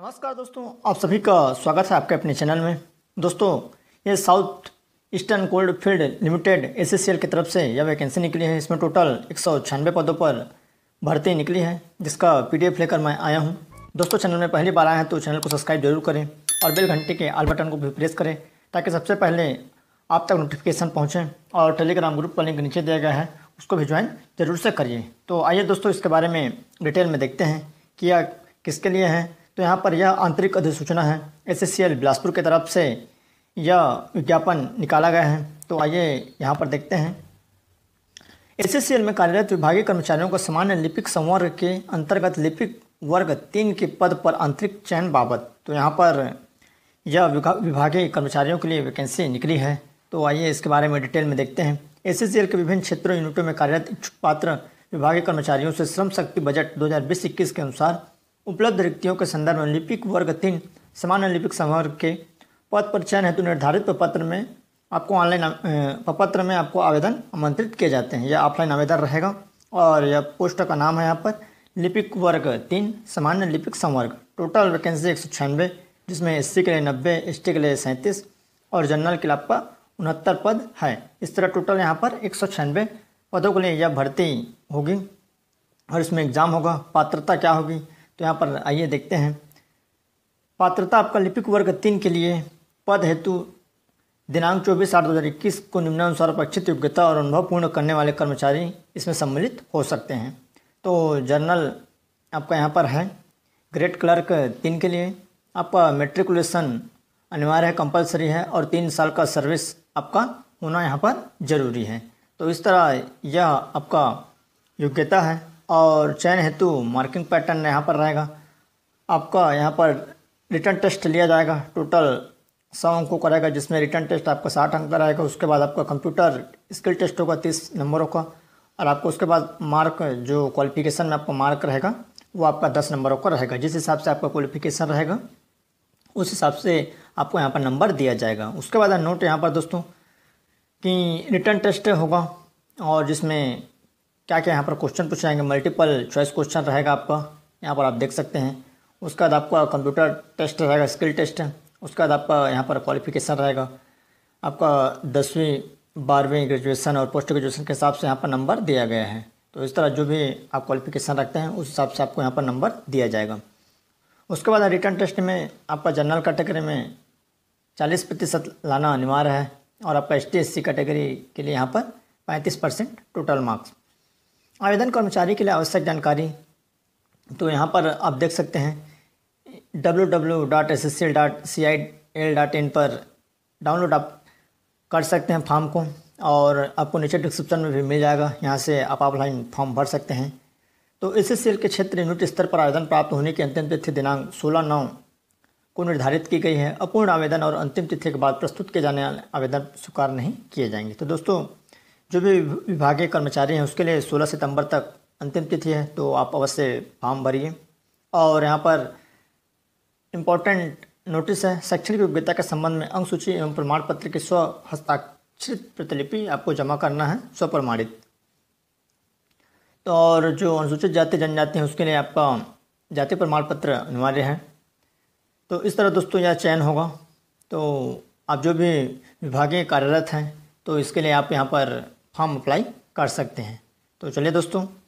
नमस्कार दोस्तों आप सभी का स्वागत है आपके अपने चैनल में दोस्तों ये South Eastern coal field limited एस की तरफ से यह वैकेंसी निकली है इसमें टोटल एक पदों पर भर्ती निकली है जिसका पी लेकर मैं आया हूँ दोस्तों चैनल में पहली बार आए हैं तो चैनल को सब्सक्राइब जरूर करें और बेल घंटे के आल बटन को भी प्रेस करें ताकि सबसे पहले आप तक नोटिफिकेशन पहुँचें और टेलीग्राम ग्रुप का लिंक नीचे दिया गया है उसको भी ज्वाइन जरूर से करिए तो आइए दोस्तों इसके बारे में डिटेल में देखते हैं कि यह किसके लिए है तो यहाँ पर यह आंतरिक अधिसूचना है एसएससीएल बिलासपुर की तरफ से यह विज्ञापन निकाला गया है तो आइए यहाँ पर देखते हैं एसएससीएल में कार्यरत विभागीय कर्मचारियों को सामान्य लिपिक संवर्ग के अंतर्गत लिपिक वर्ग तीन के पद पर आंतरिक चयन बाबत तो यहाँ पर यह विभागीय कर्मचारियों के लिए वैकेंसी निकली है तो आइए इसके बारे में डिटेल में देखते हैं एस के विभिन्न क्षेत्रों यूनिटों में कार्यरत इच्छुक पात्र विभागीय कर्मचारियों से श्रम शक्ति बजट 2020 के अनुसार उपलब्ध रिक्तियों के संदर्भ में लिपिक वर्ग तीन सामान्य लिपिक संवर्ग के पद पर चयन हेतु निर्धारित प्रपत्र में आपको ऑनलाइन प्रपत्र में आपको आवेदन आमंत्रित किए जाते हैं यह ऑफलाइन आवेदन रहेगा और यह पोस्ट का नाम है यहाँ पर लिपिक वर्ग तीन सामान्य लिपिक संवर्ग टोटल वैकेंसी एक सौ छियानवे जिसमें एस के लिए नब्बे एस के लिए सैंतीस और जनरल के लिए उनहत्तर पद है इस तरह टोटल यहाँ पर एक सौ छियानवे पदों के लिए यह भर्ती होगी और इसमें एग्ज़ाम होगा पात्रता क्या होगी तो यहाँ पर आइए देखते हैं पात्रता आपका लिपिक वर्ग तीन के लिए पद हेतु दिनांक चौबीस आठ दो हज़ार इक्कीस को निम्नानुसार अपेक्षित योग्यता और अनुभव पूर्ण करने वाले कर्मचारी इसमें सम्मिलित हो सकते हैं तो जर्नल आपका यहाँ पर है ग्रेट क्लर्क तीन के लिए आपका मेट्रिकुलेशन अनिवार्य है कंपलसरी है और तीन साल का सर्विस आपका होना यहाँ पर ज़रूरी है तो इस तरह यह आपका योग्यता है और चयन हेतु मार्किंग पैटर्न यहाँ पर रहेगा आपका यहाँ पर रिटर्न टेस्ट लिया जाएगा टोटल सौ अंकों का रहेगा जिसमें रिटर्न टेस्ट आपका साठ अंक का रहेगा उसके बाद आपका कंप्यूटर स्किल टेस्ट होगा तीस नंबरों का और आपको उसके बाद मार्क जो क्वालिफिकेशन में आपका मार्क रहेगा वो आपका दस नंबरों का रहेगा जिस हिसाब से आपका क्वालिफिकेशन रहेगा उस हिसाब से आपको यहाँ पर नंबर दिया जाएगा उसके बाद नोट यहाँ पर दोस्तों कि रिटर्न टेस्ट होगा और जिसमें क्या क्या यहाँ पर क्वेश्चन पूछे जाएंगे मल्टीपल चॉइस क्वेश्चन रहेगा आपका यहाँ पर आप देख सकते हैं उसके बाद आपका कंप्यूटर टेस्ट रहेगा स्किल टेस्ट उसके बाद आपका यहाँ पर क्वालिफिकेशन रहेगा आपका दसवीं बारहवीं ग्रेजुएसन और पोस्ट ग्रेजुएसन के हिसाब से यहाँ पर नंबर दिया गया है तो इस तरह जो भी आप क्वालिफिकेशन रखते हैं उस हिसाब से आपको यहाँ पर नंबर दिया जाएगा उसके बाद रिटर्न टेस्ट में आपका जनरल कैटेगरी में चालीस प्रतिशत लाना अनिवार्य है और आपका एस टी कैटेगरी के लिए यहाँ पर पैंतीस परसेंट टोटल मार्क्स आवेदन कर्मचारी के लिए आवश्यक जानकारी तो यहाँ पर आप देख सकते हैं W W dot S S C L C I L dot in पर डाउनलोड आप कर सकते हैं फॉर्म को और आपको नीचे डिस्क्रिप्शन में भी मिल जाएगा यहाँ से आप ऑफलाइन फॉर्म भर सकते हैं तो एस एस सी एल के क्षेत्र यूनिट स्तर पर आवेदन प्राप्त होने की अंतिम तिथि दिनांक सोलह नौ को निर्धारित की गई है अपूर्ण आवेदन और अंतिम तिथि के बाद प्रस्तुत किए जाने वाले आवेदन स्वीकार नहीं किए जाएंगे तो दोस्तों जो भी विभागीय कर्मचारी हैं उसके लिए 16 सितंबर तक अंतिम तिथि है तो आप अवश्य फॉर्म भरिए और यहाँ पर इम्पोर्टेंट नोटिस है शैक्षणिक योग्यता के संबंध में अंग सूची एवं प्रमाण पत्र की स्व हस्ताक्षरित प्रतिलिपि आपको जमा करना है स्वप्रमाणित तो और जो अनुसूचित जाति जनजाति हैं उसके लिए आपका जाति प्रमाण पत्र अनिवार्य है तो इस तरह दोस्तों यह चयन होगा तो आप जो भी विभागीय कार्यरत हैं तो इसके लिए आप यहाँ पर फॉर्म अप्लाई कर सकते हैं तो चलिए दोस्तों